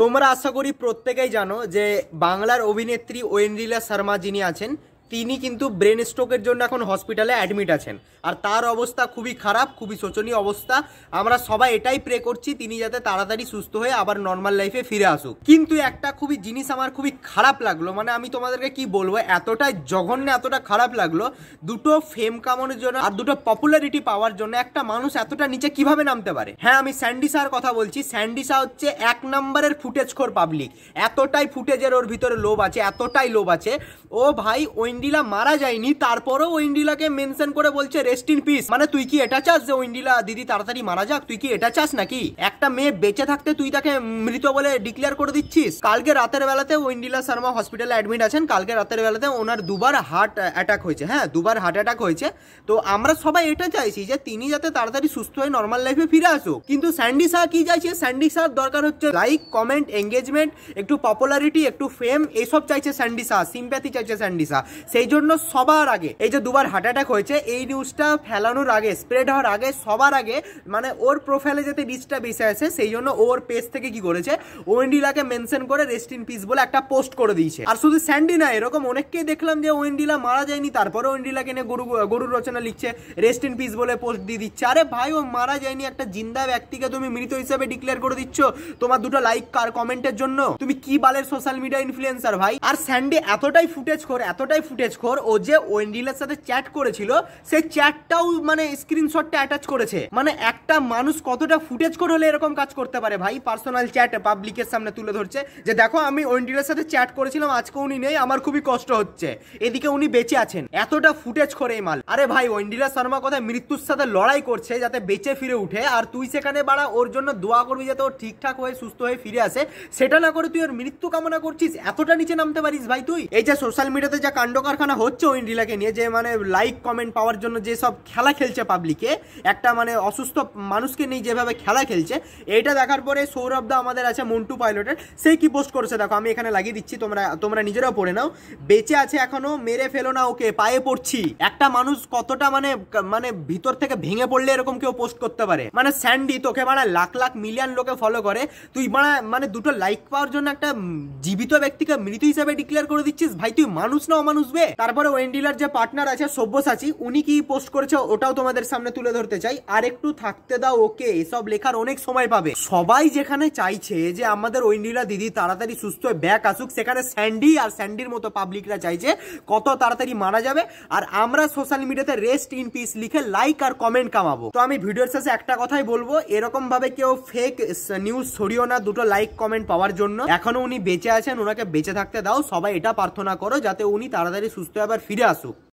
তোমরা আশা করি প্রত্যেকেই জানো যে বাংলার অভিনেত্রী ঐন্দ্রিলা শর্মা যিনি আছেন তিনি কিন্তু ব্রেন স্ট্রোকের জন্য এখন হসপিটালে অ্যাডমিট আছেন আর তার অবস্থা খুবই খারাপ খুবই শোচনীয় অবস্থা আমরা সবাই এটাই প্রে করছি তিনি যাতে তাড়াতাড়ি সুস্থ হয়ে আবার নর্মাল লাইফে ফিরে আসুক কিন্তু একটা খুবই জিনিস আমার খুবই খারাপ লাগলো মানে আমি তোমাদেরকে কি বলবো এতটা জঘন্য এতটা খারাপ লাগলো দুটো ফেম কামানোর জন্য আর দুটো পপুলারিটি পাওয়ার জন্য একটা মানুষ এতটা নিচে কিভাবে নামতে পারে হ্যাঁ আমি স্যান্ডি সার কথা বলছি স্যান্ডি সা হচ্ছে এক নম্বরের ফুটেজখোর পাবলিক এতটাই ফুটেজের ওর ভিতরে লোভ আছে এতটাই লোভ আছে ও ভাই ওই ইন্ডিলা মারা যায়নি তারপরেও ইন্ডিলাকে মেনশন করে বলছে রেস্ট ইন পিস মানে তুই কি এটা চাস যে ইন্ডিলা দিদি তাড়াতাড়ি মারা যাক তুই কি এটা চাস নাকি একটা মেয়ে বেঁচে থাকতে তুই তাকে মৃত বলে ডিক্লেয়ার করে দিচ্ছিস কালকে রাতের বেলাতে ইন্ডিলা শর্মা হসপিটালে অ্যাডমিট আছেন কালকে রাতের বেলাতে ওনার দুবার হার্ট অ্যাটাক হয়েছে হ্যাঁ দুবার হার্ট অ্যাটাক হয়েছে তো আমরা সবাই এটা চাইছি যে তিনি যাতে তাড়াতাড়ি সুস্থ হয়ে নর্মাল লাইফে ফিরে আসুক কিন্তু স্যান্ডি শাহ কি চাইছে স্যান্ডি শাহ দরকার হচ্ছে লাইক কমেন্ট এঙ্গেজমেন্ট একটু পপুলারিটি একটু ফেম এসব চাইছে স্যান্ডি শাহ সিম্প্যাথি চাইছে স্যান্ডি শাহ সেই জন্য সবার আগে এই যে দুবার হার্ট অ্যাটাক হয়েছে এই নিউজটা ফেলানোর আগে স্প্রেড হওয়ার আগে সবার আগে মানে ওর প্রোফাইলে যাতে রিচটা বেশি আসে সেই জন্য ওর পেজ থেকে কি করেছে ওয়েন্ডিলাকে মেনশন করে রেস্ট ইন পিস বলে একটা পোস্ট করে দিয়েছে আর শুধু স্যান্ডি না এরকম অনেককেই দেখলাম যে ওয়েন্ডিলা মারা যায়নি তারপরে ওয়েন্ডিলাকে নিয়ে গরু গরুর রচনা লিখছে রেস্ট ইন পিস বলে পোস্ট দিয়ে দিচ্ছে আরে ভাই ও মারা যায়নি একটা জিন্দা ব্যক্তিকে তুমি মৃত হিসাবে ডিক্লেয়ার করে দিচ্ছ তোমার দুটো লাইক কার কমেন্টের জন্য তুমি কি বালের সোশ্যাল মিডিয়া ইনফ্লুয়েন্সার ভাই আর স্যান্ডি এতটাই ফুটেজ করে এতটাই খোর ও যে ওয়েন্ডিলের সাথে চ্যাট করেছিল সেই চ্যাটটাও মানে স্ক্রিনশটটা অ্যাটাচ করেছে মানে একটা মানুষ কতটা ফুটেজ কোর হলে এরকম কাজ করতে পারে ভাই পার্সোনাল চ্যাট পাবলিকের সামনে তুলে ধরছে যে দেখো আমি ওয়েন্ডিলের সাথে চ্যাট করেছিলাম আজকে উনি নেই আমার খুবই কষ্ট হচ্ছে এদিকে উনি বেঁচে আছেন এতটা ফুটেজ করে এই মাল আরে ভাই ওয়েন্ডিলা শর্মা কথা মৃত্যুর সাথে লড়াই করছে যাতে বেঁচে ফিরে উঠে আর তুই সেখানে বাড়া ওর জন্য দোয়া করবি যাতে ও ঠিকঠাক হয়ে সুস্থ হয়ে ফিরে আসে সেটা না করে তুই ওর মৃত্যু কামনা করছিস এতটা নিচে নামতে পারিস ভাই তুই এই যে সোশ্যাল মিডিয়াতে যা কাণ্ড কারখানা হচ্ছে ও ইন্ডিলাকে নিয়ে যে মানে লাইক কমেন্ট পাওয়ার জন্য যে সব খেলা খেলছে পাবলিকে একটা মানে অসুস্থ মানুষকে নিয়ে যেভাবে খেলা খেলছে এইটা দেখার পরে সৌরভ দা আমাদের আছে মন্টু পাইলটের সেই কি পোস্ট করেছে দেখো আমি এখানে লাগিয়ে দিচ্ছি তোমরা তোমরা নিজেরাও পড়ে নাও বেঁচে আছে এখনও মেরে ফেলো না ওকে পায়ে পড়ছি একটা মানুষ কতটা মানে মানে ভিতর থেকে ভেঙে পড়লে এরকম কেউ পোস্ট করতে পারে মানে স্যান্ডি তোকে মানে লাখ লাখ মিলিয়ন লোকে ফলো করে তুই মানে মানে দুটো লাইক পাওয়ার জন্য একটা জীবিত ব্যক্তিকে মৃত হিসাবে ডিক্লেয়ার করে দিচ্ছিস ভাই তুই মানুষ না অমানুষ আসবে তারপরে ওয়েন্ডিলার যে পার্টনার আছে সব্যসাচী উনি কি পোস্ট করেছে ওটাও তোমাদের সামনে তুলে ধরতে চাই আর একটু থাকতে দাও ওকে এসব লেখার অনেক সময় পাবে সবাই যেখানে চাইছে যে আমাদের ওয়েন্ডিলা দিদি তাড়াতাড়ি সুস্থ ব্যাক আসুক সেখানে স্যান্ডি আর স্যান্ডির মতো পাবলিকরা চাইছে কত তাড়াতাড়ি মারা যাবে আর আমরা সোশ্যাল মিডিয়াতে রেস্ট ইন পিস লিখে লাইক আর কমেন্ট কামাবো তো আমি ভিডিওর শেষে একটা কথাই বলবো এরকম ভাবে কেউ ফেক নিউজ ছড়িও না দুটো লাইক কমেন্ট পাওয়ার জন্য এখনো উনি বেঁচে আছেন ওনাকে বেঁচে থাকতে দাও সবাই এটা প্রার্থনা করো যাতে উনি তাড়াতাড়ি sustraba el firazo.